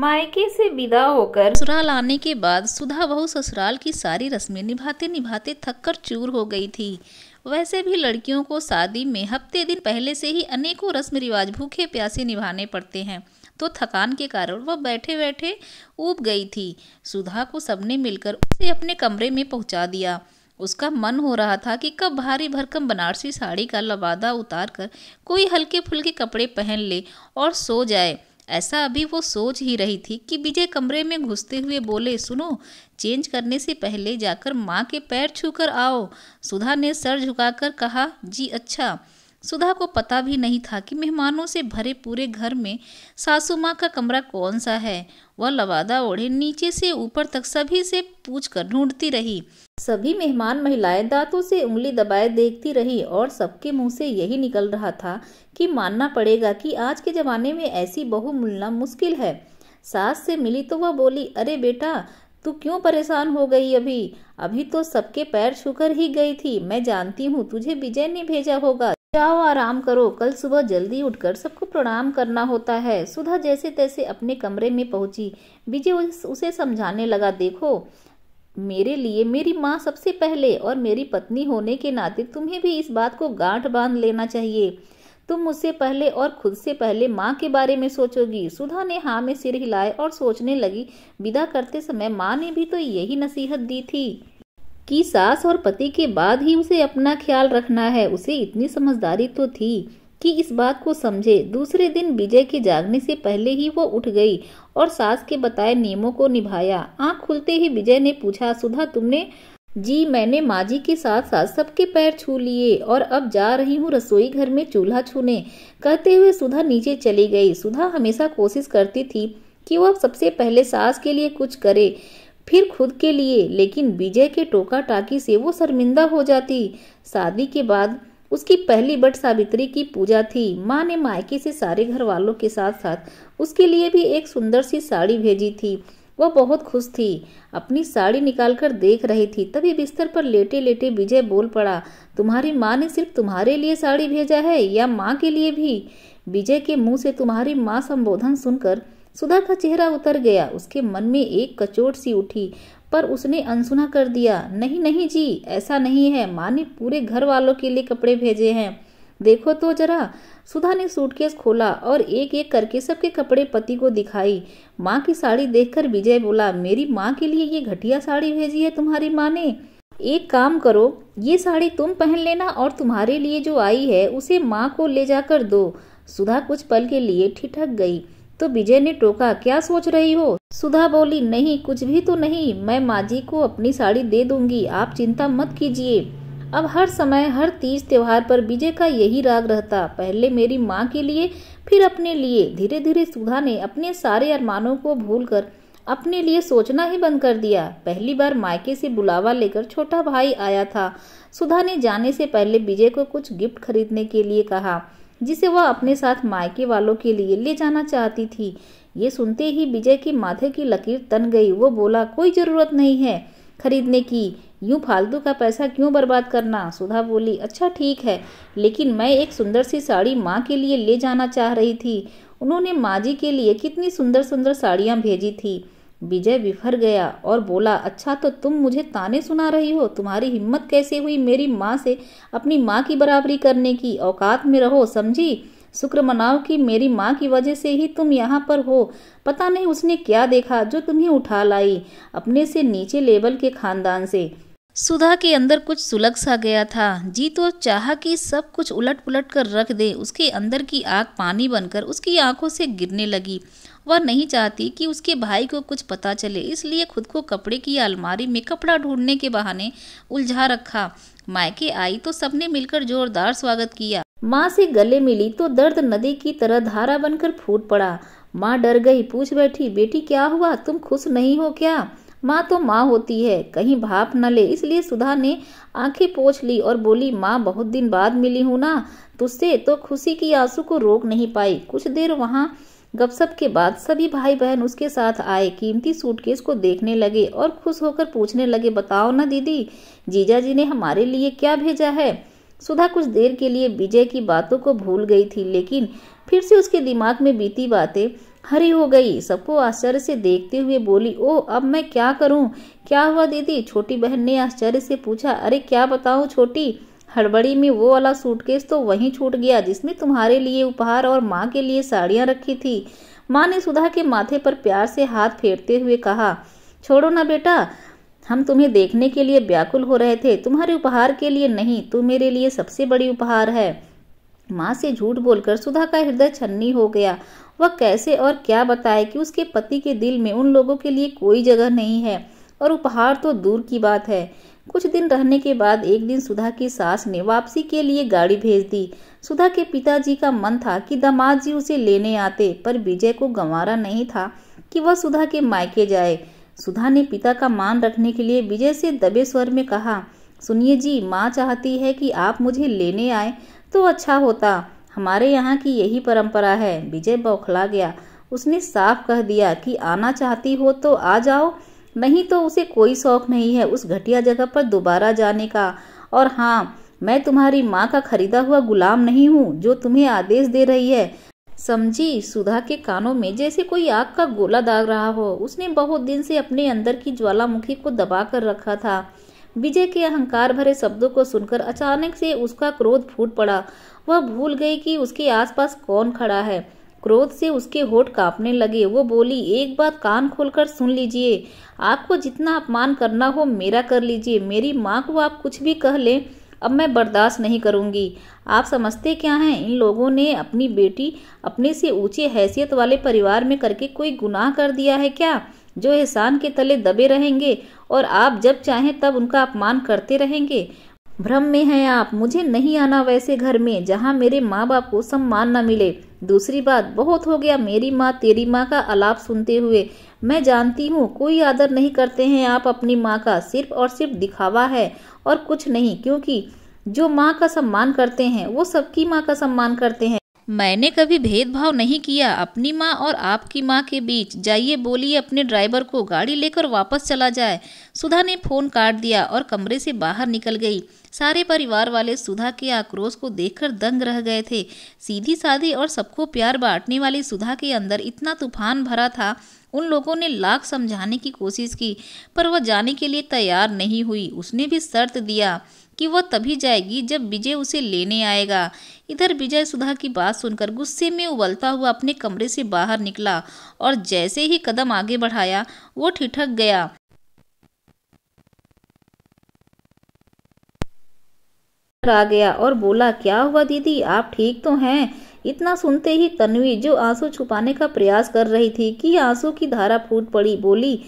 मायके से विदा होकर ससुराल आने के बाद सुधा बहु ससुराल की सारी रस्में निभाते निभाते थक कर चूर हो गई थी वैसे भी लड़कियों को शादी में हफ्ते दिन पहले से ही अनेकों रस्म रिवाज भूखे प्यासे निभाने पड़ते हैं तो थकान के कारण वह बैठे बैठे ऊब गई थी सुधा को सबने मिलकर उसे अपने कमरे में पहुंचा दिया उसका मन हो रहा था कि कब भारी भरकम बनारसी साड़ी का लबादा उतार कर कोई हल्के फुल्के कपड़े पहन ले और सो जाए ऐसा अभी वो सोच ही रही थी कि विजय कमरे में घुसते हुए बोले सुनो चेंज करने से पहले जाकर माँ के पैर छूकर आओ सुधा ने सर झुकाकर कहा जी अच्छा सुधा को पता भी नहीं था कि मेहमानों से भरे पूरे घर में सासू माँ का कमरा कौन सा है वह लवादा ओढ़े नीचे से ऊपर तक सभी से पूछ कर ढूंढती रही सभी मेहमान महिलाएं दांतों से उंगली दबाए देखती रही और सबके मुंह से यही निकल रहा था कि मानना पड़ेगा कि आज के ज़माने में ऐसी बहू मिलना मुश्किल है सास से मिली तो वह बोली अरे बेटा तू क्यों परेशान हो गई अभी अभी तो सबके पैर छूकर ही गई थी मैं जानती हूँ तुझे विजय ने भेजा होगा जाओ आराम करो कल सुबह जल्दी उठकर सबको प्रणाम करना होता है सुधा जैसे तैसे अपने कमरे में पहुंची विजय उसे समझाने लगा देखो मेरे लिए मेरी माँ सबसे पहले और मेरी पत्नी होने के नाते तुम्हें भी इस बात को गांठ बांध लेना चाहिए तुम मुझसे पहले और खुद से पहले माँ के बारे में सोचोगी सुधा ने हाँ में सिर हिलाए और सोचने लगी विदा करते समय माँ ने भी तो यही नसीहत दी थी कि सास और पति के बाद ही उसे अपना ख्याल रखना है उसे इतनी समझदारी तो थी कि इस बात को समझे दूसरे दिन विजय के जागने से पहले ही वो उठ गई और सास के बताए नियमों को निभाया आंख खुलते ही विजय ने पूछा सुधा तुमने जी मैंने माजी के साथ साथ सबके पैर छू लिए और अब जा रही हूँ रसोई घर में चूल्हा छूने कहते हुए सुधा नीचे चली गई सुधा हमेशा कोशिश करती थी कि वह सबसे पहले सास के लिए कुछ करे फिर खुद के लिए लेकिन विजय के टोका टाकी से वो शर्मिंदा हो जाती शादी के बाद उसकी पहली बट सावित्री की पूजा थी माँ ने मायके से सारे घर वालों के साथ साथ उसके लिए भी एक सुंदर सी साड़ी भेजी थी वह बहुत खुश थी अपनी साड़ी निकालकर देख रही थी तभी बिस्तर पर लेटे लेटे विजय बोल पड़ा तुम्हारी माँ ने सिर्फ तुम्हारे लिए साड़ी भेजा है या माँ के लिए भी विजय के मुंह से तुम्हारी माँ संबोधन सुनकर सुधा का चेहरा उतर गया उसके मन में एक कचोट सी उठी पर उसने अनसुना कर दिया नहीं नहीं जी ऐसा नहीं है माँ ने पूरे घर वालों के लिए कपड़े भेजे हैं देखो तो जरा सुधा ने सूटकेस खोला और एक एक करके सबके कपड़े पति को दिखाई माँ की साड़ी देखकर विजय बोला मेरी माँ के लिए ये घटिया साड़ी भेजी है तुम्हारी माँ ने एक काम करो ये साड़ी तुम पहन लेना और तुम्हारे लिए जो आई है उसे माँ को ले जाकर दो सुधा कुछ पल के लिए ठिठक गई तो विजय ने टोका क्या सोच रही हो सुधा बोली नहीं कुछ भी तो नहीं मैं माँ जी को अपनी साड़ी दे दूंगी आप चिंता मत कीजिए अब हर समय हर तीज त्योहार पर विजय का यही राग रहता पहले मेरी माँ के लिए फिर अपने लिए धीरे धीरे सुधा ने अपने सारे अरमानों को भूलकर अपने लिए सोचना ही बंद कर दिया पहली बार मायके से बुलावा लेकर छोटा भाई आया था सुधा ने जाने से पहले विजय को कुछ गिफ्ट खरीदने के लिए कहा जिसे वह अपने साथ मायके वालों के लिए ले जाना चाहती थी ये सुनते ही विजय के माथे की लकीर तन गई वो बोला कोई ज़रूरत नहीं है खरीदने की यूं फालतू का पैसा क्यों बर्बाद करना सुधा बोली अच्छा ठीक है लेकिन मैं एक सुंदर सी साड़ी माँ के लिए ले जाना चाह रही थी उन्होंने माँ जी के लिए कितनी सुंदर सुंदर साड़ियाँ भेजी थी विजय बिफर गया और बोला अच्छा तो तुम मुझे ताने सुना रही हो तुम्हारी हिम्मत कैसे हुई मेरी माँ से अपनी माँ की बराबरी करने की औकात में रहो समझी शुक्र मनाओ कि मेरी माँ की वजह से ही तुम यहाँ पर हो पता नहीं उसने क्या देखा जो तुम्हें उठा लाई अपने से नीचे लेवल के खानदान से सुधा के अंदर कुछ सुलग सा गया था जी तो चाह कि सब कुछ उलट पुलट कर रख दे उसके अंदर की आग पानी बनकर उसकी आंखों से गिरने लगी वह नहीं चाहती कि उसके भाई को कुछ पता चले इसलिए खुद को कपड़े की अलमारी में कपड़ा ढूंढने के बहाने उलझा रखा मायके आई तो सबने मिलकर जोरदार स्वागत किया माँ से गले मिली तो दर्द नदी की तरह धारा बनकर फूट पड़ा माँ डर गई पूछ बैठी बेटी क्या हुआ तुम खुश नहीं हो क्या माँ तो माँ होती है कहीं भाप न ले इसलिए सुधा ने आंखें पोछ ली और बोली माँ बहुत दिन बाद मिली हूँ ना तुझसे तो खुशी की आंसू को रोक नहीं पाई कुछ देर वहाँ गपसप के बाद सभी भाई बहन उसके साथ आए कीमती सूटकेस को देखने लगे और खुश होकर पूछने लगे बताओ ना दीदी जीजा जी ने हमारे लिए क्या भेजा है सुधा कुछ देर के लिए विजय की बातों को भूल गई थी लेकिन फिर से उसके दिमाग में बीती बातें हरी हो गई सबको आश्चर्य से देखते हुए बोली ओ अब मैं क्या करूं क्या हुआ दीदी छोटी बहन ने आश्चर्य से पूछा अरे क्या बताऊं छोटी हड़बड़ी में वो वाला सूटकेस तो वहीं छूट गया जिसमें तुम्हारे लिए उपहार और माँ के लिए साड़ियाँ रखी थी माँ ने सुधा के माथे पर प्यार से हाथ फेरते हुए कहा छोड़ो ना बेटा हम तुम्हें देखने के लिए व्याकुल हो रहे थे तुम्हारे उपहार के लिए नहीं तुम मेरे लिए सबसे बड़ी उपहार है माँ से झूठ बोलकर सुधा का हृदय छन्नी हो गया वह कैसे और क्या बताए कि उसके पति के दिल में उन लोगों के लिए कोई जगह नहीं है और उपहार तो दूर की बात है कुछ दिन रहने के बाद एक दिन सुधा की सास ने वापसी के लिए गाड़ी भेज दी सुधा के पिताजी का मन था कि दामाद जी उसे लेने आते पर विजय को गंवारा नहीं था कि वह सुधा के मायके जाए सुधा ने पिता का मान रखने के लिए विजय से दबे स्वर में कहा सुनिए जी माँ चाहती है कि आप मुझे लेने आए तो अच्छा होता हमारे यहाँ की यही परंपरा है विजय बौखला गया उसने साफ कह दिया कि आना चाहती हो तो आ जाओ नहीं तो उसे कोई शौक नहीं है उस घटिया जगह पर दोबारा जाने का और हाँ मैं तुम्हारी माँ का खरीदा हुआ गुलाम नहीं हूँ जो तुम्हें आदेश दे रही है समझी सुधा के कानों में जैसे कोई आग का गोला दाग रहा हो उसने बहुत दिन से अपने अंदर की ज्वालामुखी को दबा कर रखा था विजय के अहंकार भरे शब्दों को सुनकर अचानक से उसका क्रोध फूट पड़ा वह भूल गई कि उसके आसपास कौन खड़ा है क्रोध से उसके होठ कांपने लगे वो बोली एक बात कान खोलकर सुन लीजिए आपको जितना अपमान करना हो मेरा कर लीजिए मेरी माँ को आप कुछ भी कह लें अब मैं बर्दाश्त नहीं करूँगी आप समझते क्या हैं इन लोगों ने अपनी बेटी अपने से ऊंचे हैसियत वाले परिवार में करके कोई गुनाह कर दिया है क्या जो एहसान के तले दबे रहेंगे और आप जब चाहें तब उनका अपमान करते रहेंगे भ्रम में हैं आप मुझे नहीं आना वैसे घर में जहाँ मेरे माँ बाप को सम्मान न मिले दूसरी बात बहुत हो गया मेरी माँ तेरी माँ का अलाप सुनते हुए मैं जानती हूँ कोई आदर नहीं करते हैं आप अपनी माँ का सिर्फ और सिर्फ दिखावा है और कुछ नहीं क्योंकि जो माँ का सम्मान करते हैं वो सबकी माँ का सम्मान करते हैं मैंने कभी भेदभाव नहीं किया अपनी माँ और आपकी माँ के बीच जाइए बोलिए अपने ड्राइवर को गाड़ी लेकर वापस चला जाए सुधा ने फ़ोन काट दिया और कमरे से बाहर निकल गई सारे परिवार वाले सुधा के आक्रोश को देखकर दंग रह गए थे सीधी साधी और सबको प्यार बांटने वाली सुधा के अंदर इतना तूफान भरा था उन लोगों ने लाख समझाने की कोशिश की पर वह जाने के लिए तैयार नहीं हुई उसने भी शर्त दिया कि वह तभी जाएगी जब विजय उसे लेने आएगा इधर विजय सुधा की बात सुनकर गुस्से में उबलता हुआ अपने कमरे से बाहर निकला और जैसे ही कदम आगे बढ़ाया वो ठिठक गया आ गया और बोला क्या हुआ दीदी आप ठीक तो हैं इतना सुनते ही तन्वी जो आंसू छुपाने का प्रयास कर रही थी कि आंसू की धारा फूट पड़ी बोली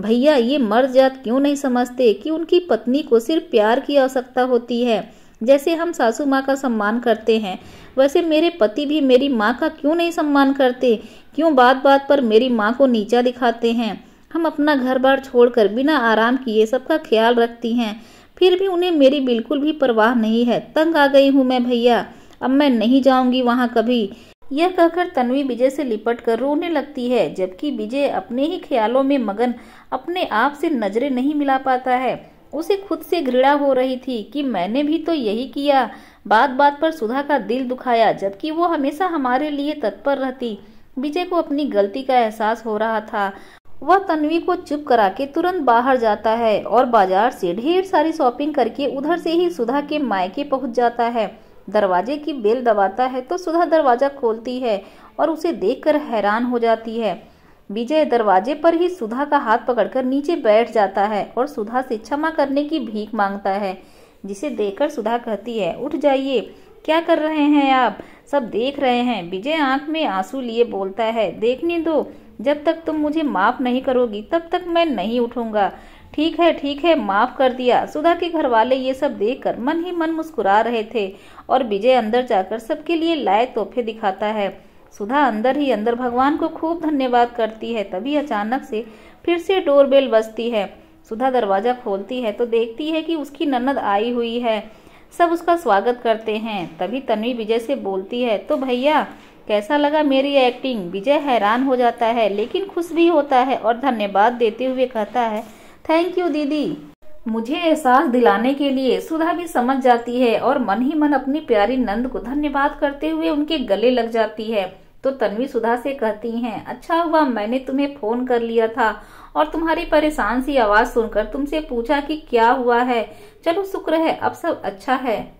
भैया ये मर्द जात क्यों नहीं समझते कि उनकी पत्नी को सिर्फ प्यार की आवश्यकता होती है जैसे हम सासू माँ का सम्मान करते हैं वैसे मेरे पति भी मेरी माँ का क्यों नहीं सम्मान करते क्यों बात बात पर मेरी माँ को नीचा दिखाते हैं हम अपना घर बार छोड़कर बिना आराम किए सबका ख्याल रखती हैं फिर भी उन्हें मेरी बिल्कुल भी परवाह नहीं है तंग आ गई हूँ मैं भैया अब मैं नहीं जाऊंगी वहां कभी यह कहकर तन्वी विजय से लिपट कर रोने लगती है जबकि विजय अपने ही ख्यालों में मगन अपने आप से नजरें नहीं मिला पाता है उसे खुद से घृणा हो रही थी कि मैंने भी तो यही किया बात बात पर सुधा का दिल दुखाया जबकि वो हमेशा हमारे लिए तत्पर रहती विजय को अपनी गलती का एहसास हो रहा था वह तन्वी को चुप करा के तुरंत बाहर जाता है और बाजार से ढेर सारी शॉपिंग करके उधर से ही सुधा के मायके पहुंच जाता है दरवाजे की बेल दबाता है तो सुधा दरवाजा खोलती है और उसे देखकर हैरान हो जाती है विजय दरवाजे पर ही सुधा का हाथ पकड़कर नीचे बैठ जाता है और सुधा से क्षमा करने की भीख मांगता है जिसे देखकर सुधा कहती है उठ जाइए क्या कर रहे हैं आप सब देख रहे हैं विजय आंख में आंसू लिए बोलता है देखने दो जब तक तुम मुझे माफ नहीं करोगी तब तक मैं नहीं उठूंगा ठीक है ठीक है माफ कर दिया सुधा के घर वाले ये सब देखकर मन ही मन मुस्कुरा रहे थे और विजय अंदर जाकर सबके लिए लाए तोहफे दिखाता है सुधा अंदर ही अंदर भगवान को खूब धन्यवाद करती है तभी अचानक से फिर से डोरबेल बजती है सुधा दरवाजा खोलती है तो देखती है कि उसकी ननद आई हुई है सब उसका स्वागत करते हैं तभी तन्वी विजय से बोलती है तो भैया कैसा लगा मेरी एक्टिंग विजय हैरान हो जाता है लेकिन खुश भी होता है और धन्यवाद देते हुए कहता है थैंक यू दीदी मुझे एहसास दिलाने के लिए सुधा भी समझ जाती है और मन ही मन अपनी प्यारी नंद को धन्यवाद करते हुए उनके गले लग जाती है तो तन्वी सुधा से कहती हैं अच्छा हुआ मैंने तुम्हें फोन कर लिया था और तुम्हारी परेशान सी आवाज सुनकर तुमसे पूछा कि क्या हुआ है चलो शुक्र है अब सब अच्छा है